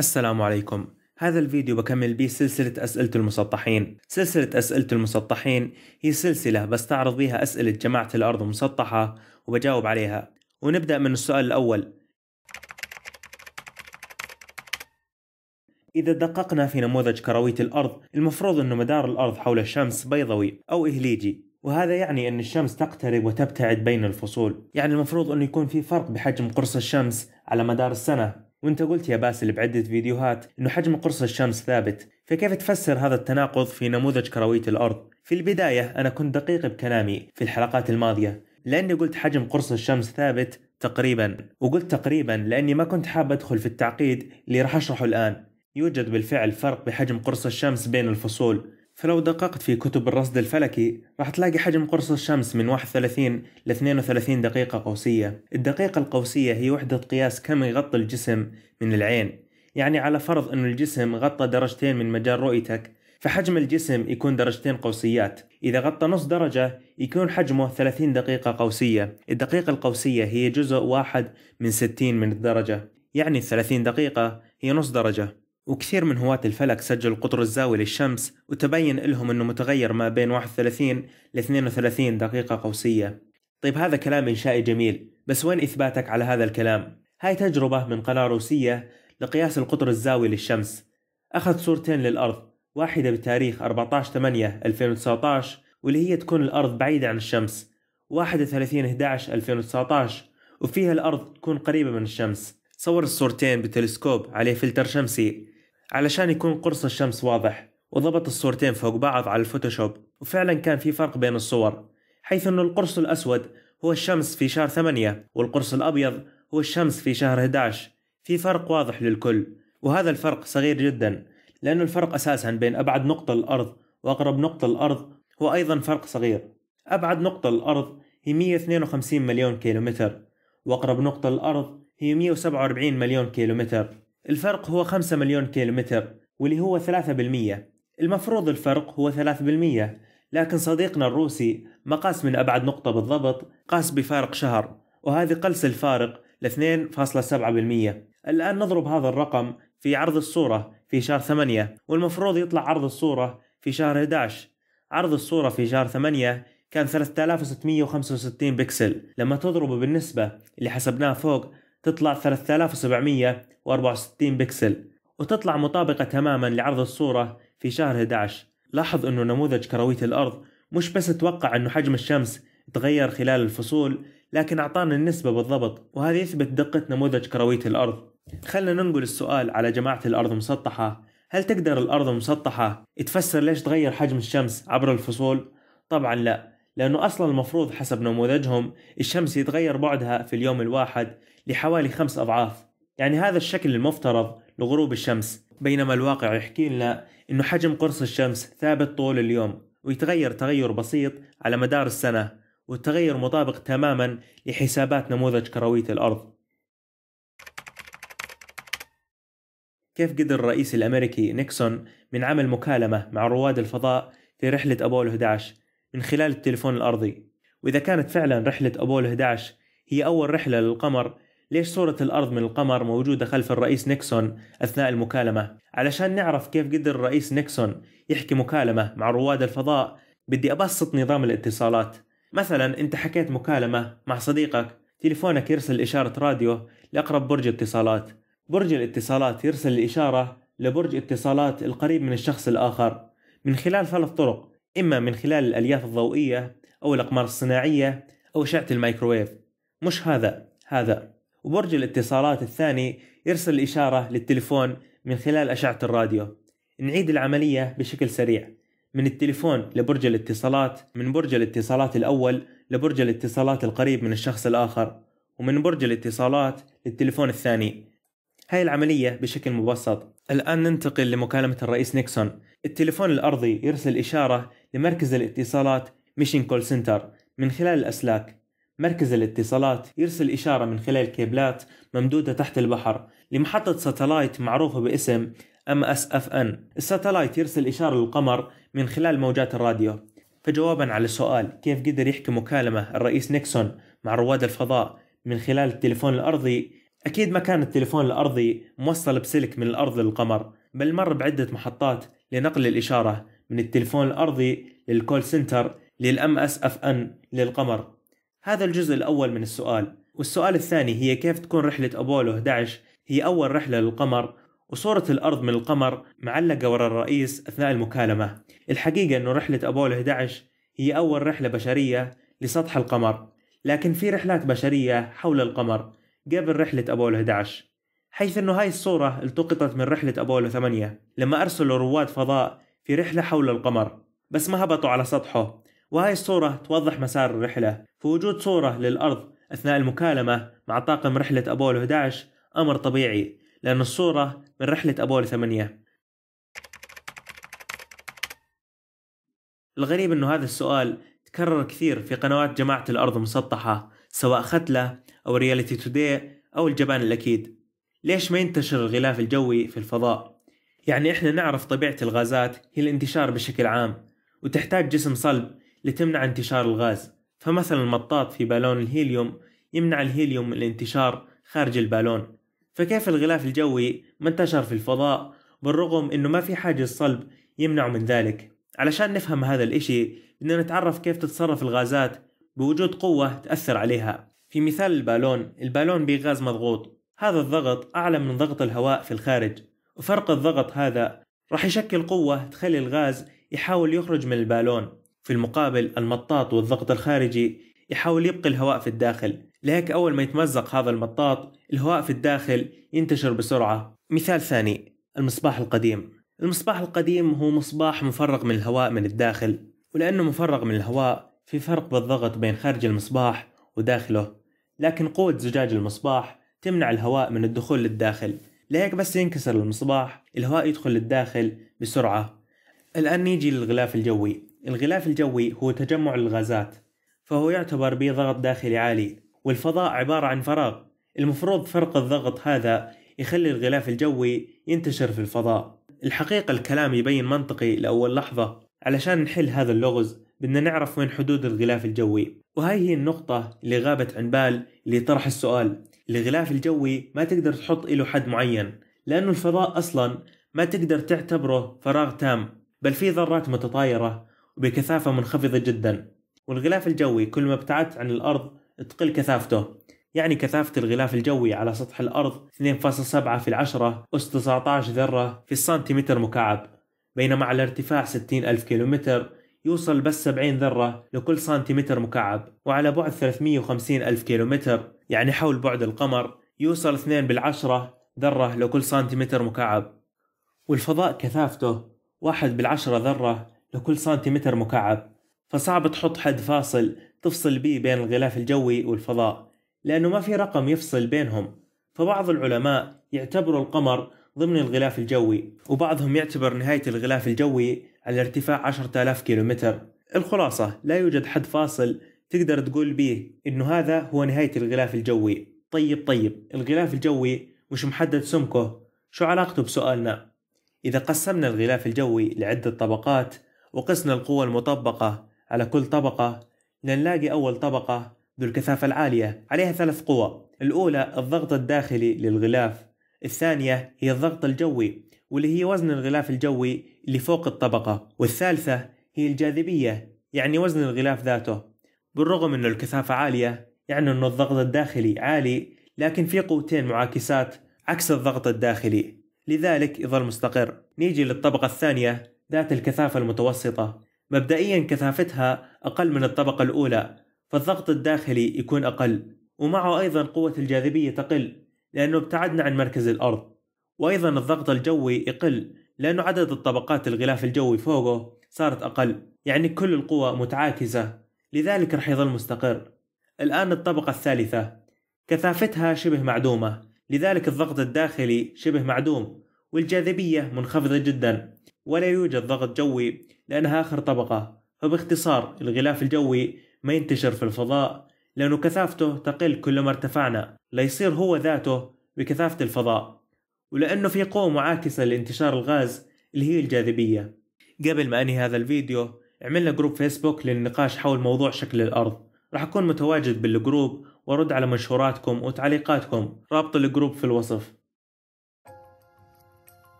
السلام عليكم هذا الفيديو بكمل به سلسلة أسئلة المسطحين سلسلة أسئلة المسطحين هي سلسلة بستعرض بها أسئلة جماعة الأرض مسطحة وبجاوب عليها ونبدأ من السؤال الأول إذا دققنا في نموذج كروية الأرض المفروض أن مدار الأرض حول الشمس بيضوي أو إهليجي وهذا يعني أن الشمس تقترب وتبتعد بين الفصول يعني المفروض أنه يكون في فرق بحجم قرص الشمس على مدار السنة وانت قلت يا باسل بعدة فيديوهات انه حجم قرص الشمس ثابت فكيف تفسر هذا التناقض في نموذج كروية الأرض؟ في البداية أنا كنت دقيق بكلامي في الحلقات الماضية لأني قلت حجم قرص الشمس ثابت تقريبا وقلت تقريبا لأني ما كنت حاب أدخل في التعقيد اللي راح أشرحه الآن يوجد بالفعل فرق بحجم قرص الشمس بين الفصول فلو دققت في كتب الرصد الفلكي راح تلاقي حجم قرص الشمس من 31 ل 32 دقيقة قوسية الدقيقة القوسية هي وحدة قياس كم يغطي الجسم من العين يعني على فرض أن الجسم غطى درجتين من مجال رؤيتك فحجم الجسم يكون درجتين قوسيات إذا غطى نص درجة يكون حجمه 30 دقيقة قوسية الدقيقة القوسية هي جزء واحد من 60 من الدرجة يعني 30 دقيقة هي نص درجة وكثير من هواة الفلك سجلوا القطر الزاوي للشمس وتبين لهم انه متغير ما بين 31 ل 32 دقيقة قوسية. طيب هذا كلام انشائي جميل، بس وين اثباتك على هذا الكلام؟ هاي تجربة من قناة روسية لقياس القطر الزاوي للشمس. أخذ صورتين للأرض، واحدة بتاريخ 14 8 2019 واللي هي تكون الأرض بعيدة عن الشمس، 31 11 2019 وفيها الأرض تكون قريبة من الشمس. صور الصورتين بتلسكوب عليه فلتر شمسي علشان يكون قرص الشمس واضح وضبط الصورتين فوق بعض على الفوتوشوب وفعلا كان في فرق بين الصور حيث أن القرص الأسود هو الشمس في شهر 8 والقرص الأبيض هو الشمس في شهر 11 في فرق واضح للكل وهذا الفرق صغير جدا لأن الفرق أساسا بين أبعد نقطة الأرض وأقرب نقطة الأرض هو أيضا فرق صغير أبعد نقطة الأرض هي 152 مليون كيلومتر وأقرب نقطة الأرض هي 147 مليون كيلومتر الفرق هو 5 مليون كيلومتر واللي هو 3% المفروض الفرق هو 3% لكن صديقنا الروسي ما قاس من أبعد نقطة بالضبط قاس بفارق شهر وهذه قلص الفارق ل 2.7% الآن نضرب هذا الرقم في عرض الصورة في شهر 8 والمفروض يطلع عرض الصورة في شهر 11 عرض الصورة في شهر 8 كان 3665 بكسل لما تضربه بالنسبة اللي حسبناها فوق تطلع 3764 بكسل وتطلع مطابقة تماما لعرض الصورة في شهر 11 لاحظ أنه نموذج كروية الأرض مش بس توقع أنه حجم الشمس تغير خلال الفصول لكن أعطانا النسبة بالضبط وهذا يثبت دقة نموذج كروية الأرض خلنا ننقل السؤال على جماعة الأرض مسطحة هل تقدر الأرض مسطحة تفسر ليش تغير حجم الشمس عبر الفصول؟ طبعا لا لأنه أصلا المفروض حسب نموذجهم الشمس يتغير بعدها في اليوم الواحد لحوالي خمس أضعاف يعني هذا الشكل المفترض لغروب الشمس بينما الواقع يحكي لنا أنه حجم قرص الشمس ثابت طول اليوم ويتغير تغير بسيط على مدار السنة والتغير مطابق تماما لحسابات نموذج كروية الأرض كيف قدر الرئيس الأمريكي نيكسون من عمل مكالمة مع رواد الفضاء في رحلة أبولو 11 من خلال التلفون الأرضي وإذا كانت فعلا رحلة أبولو 11 هي أول رحلة للقمر ليش صورة الأرض من القمر موجودة خلف الرئيس نيكسون أثناء المكالمة علشان نعرف كيف قدر الرئيس نيكسون يحكي مكالمة مع رواد الفضاء بدي أبسط نظام الاتصالات مثلا أنت حكيت مكالمة مع صديقك تليفونك يرسل إشارة راديو لأقرب برج اتصالات برج الاتصالات يرسل الإشارة لبرج اتصالات القريب من الشخص الآخر من خلال ثلاث طرق إما من خلال الألياف الضوئية أو الأقمار الصناعية أو أشعة الميكروويف مش هذا هذا وبرج الاتصالات الثاني يرسل الإشارة للتليفون من خلال أشعة الراديو نعيد العملية بشكل سريع من التليفون لبرج الاتصالات من برج الاتصالات الأول لبرج الاتصالات القريب من الشخص الآخر ومن برج الاتصالات للتليفون الثاني هاي العملية بشكل مبسط الآن ننتقل لمكالمة الرئيس نيكسون التليفون الأرضي يرسل إشارة لمركز الاتصالات ميشن كول سنتر من خلال الأسلاك مركز الاتصالات يرسل إشارة من خلال كيبلات ممدودة تحت البحر لمحطة ساتلايت معروفة باسم MSFN الساتلايت يرسل إشارة للقمر من خلال موجات الراديو فجوابا على السؤال كيف قدر يحكي مكالمة الرئيس نيكسون مع رواد الفضاء من خلال التليفون الأرضي أكيد ما كان التليفون الأرضي موصل بسلك من الأرض للقمر بل مر بعدة محطات لنقل الإشارة من التلفون الأرضي للكول سنتر للأم أس أف أن للقمر هذا الجزء الأول من السؤال والسؤال الثاني هي كيف تكون رحلة أبولو 11 هي أول رحلة للقمر وصورة الأرض من القمر معلقة ورا الرئيس أثناء المكالمة الحقيقة أنه رحلة أبولو 11 هي أول رحلة بشرية لسطح القمر لكن في رحلات بشرية حول القمر قبل رحلة أبولو 11 حيث أنه هاي الصورة التقطت من رحلة أبولو 8 لما أرسلوا رواد فضاء في رحلة حول القمر بس ما هبطوا على سطحه وهاي الصورة توضح مسار الرحلة فوجود صورة للأرض أثناء المكالمة مع طاقم رحلة أبولو 11 أمر طبيعي لأن الصورة من رحلة أبولو 8 الغريب أنه هذا السؤال تكرر كثير في قنوات جماعة الأرض المسطحة سواء ختلة أو رياليتي توداي أو الجبان الأكيد ليش ما ينتشر الغلاف الجوي في الفضاء يعني احنا نعرف طبيعة الغازات هي الانتشار بشكل عام وتحتاج جسم صلب لتمنع انتشار الغاز فمثلا المطاط في بالون الهيليوم يمنع الهيليوم من الانتشار خارج البالون فكيف الغلاف الجوي ما انتشر في الفضاء بالرغم انه ما في حاجز صلب يمنعه من ذلك علشان نفهم هذا الاشي بدنا نتعرف كيف تتصرف الغازات بوجود قوة تأثر عليها في مثال البالون البالون بغاز مضغوط هذا الضغط أعلى من ضغط الهواء في الخارج وفرق الضغط هذا راح يشكل قوة تخلي الغاز يحاول يخرج من البالون في المقابل المطاط والضغط الخارجي يحاول يبقي الهواء في الداخل لهيك أول ما يتمزق هذا المطاط الهواء في الداخل ينتشر بسرعة مثال ثاني المصباح القديم المصباح القديم هو مصباح مفرغ من الهواء من الداخل ولأنه مفرغ من الهواء في فرق بالضغط بين خارج المصباح وداخله لكن قوة زجاج المصباح تمنع الهواء من الدخول للداخل لهيك بس ينكسر المصباح الهواء يدخل للداخل بسرعة الآن نيجي للغلاف الجوي الغلاف الجوي هو تجمع الغازات فهو يعتبر بضغط داخلي عالي والفضاء عبارة عن فراغ المفروض فرق الضغط هذا يخلي الغلاف الجوي ينتشر في الفضاء الحقيقة الكلام يبين منطقي لأول لحظة علشان نحل هذا اللغز بدنا نعرف وين حدود الغلاف الجوي وهاي هي النقطة اللي غابت عن بال اللي طرح السؤال الغلاف الجوي ما تقدر تحط له حد معين لأنه الفضاء أصلا ما تقدر تعتبره فراغ تام بل فيه ذرات متطايرة وبكثافة منخفضة جدا والغلاف الجوي كل ما ابتعدت عن الأرض تقل كثافته يعني كثافة الغلاف الجوي على سطح الأرض 2.7 في العشرة أس 19 ذرة في السنتيمتر مكعب بينما على ارتفاع 60 ألف كيلومتر يوصل بس 70 ذرة لكل سنتيمتر مكعب وعلى بعد 350 ألف كيلومتر يعني حول بعد القمر يوصل 2 بالعشرة ذرة لكل سنتيمتر مكعب والفضاء كثافته 1 بالعشرة ذرة لكل سنتيمتر مكعب فصعب تحط حد فاصل تفصل بيه بين الغلاف الجوي والفضاء لأنه ما في رقم يفصل بينهم فبعض العلماء يعتبروا القمر ضمن الغلاف الجوي وبعضهم يعتبر نهاية الغلاف الجوي على ارتفاع 10000 كيلومتر الخلاصة لا يوجد حد فاصل تقدر تقول به انه هذا هو نهاية الغلاف الجوي طيب طيب الغلاف الجوي مش محدد سمكه شو علاقته بسؤالنا إذا قسمنا الغلاف الجوي لعدة طبقات وقسنا القوة المطبقة على كل طبقة لنلاقي أول طبقة ذو الكثافة العالية عليها ثلاث قوى الأولى الضغط الداخلي للغلاف الثانية هي الضغط الجوي واللي هي وزن الغلاف الجوي اللي فوق الطبقة والثالثة هي الجاذبية يعني وزن الغلاف ذاته بالرغم أنه الكثافة عالية يعني أنه الضغط الداخلي عالي لكن في قوتين معاكسات عكس الضغط الداخلي لذلك يظل مستقر نيجي للطبقة الثانية ذات الكثافة المتوسطة مبدئيا كثافتها أقل من الطبقة الأولى فالضغط الداخلي يكون أقل ومعه أيضا قوة الجاذبية تقل لأنه ابتعدنا عن مركز الأرض وأيضا الضغط الجوي يقل لأنه عدد الطبقات الغلاف الجوي فوقه صارت أقل يعني كل القوى متعاكسة لذلك رح يظل مستقر الآن الطبقة الثالثة كثافتها شبه معدومة لذلك الضغط الداخلي شبه معدوم والجاذبية منخفضة جدا ولا يوجد ضغط جوي لأنها آخر طبقة فباختصار الغلاف الجوي ما ينتشر في الفضاء لأنه كثافته تقل كلما ارتفعنا ليصير هو ذاته بكثافة الفضاء ولأنه في قوة معاكسة لانتشار الغاز اللي هي الجاذبية قبل ما أنهي هذا الفيديو عملنا جروب فيسبوك للنقاش حول موضوع شكل الأرض راح أكون متواجد بالجروب وأرد على منشوراتكم وتعليقاتكم رابط الجروب في الوصف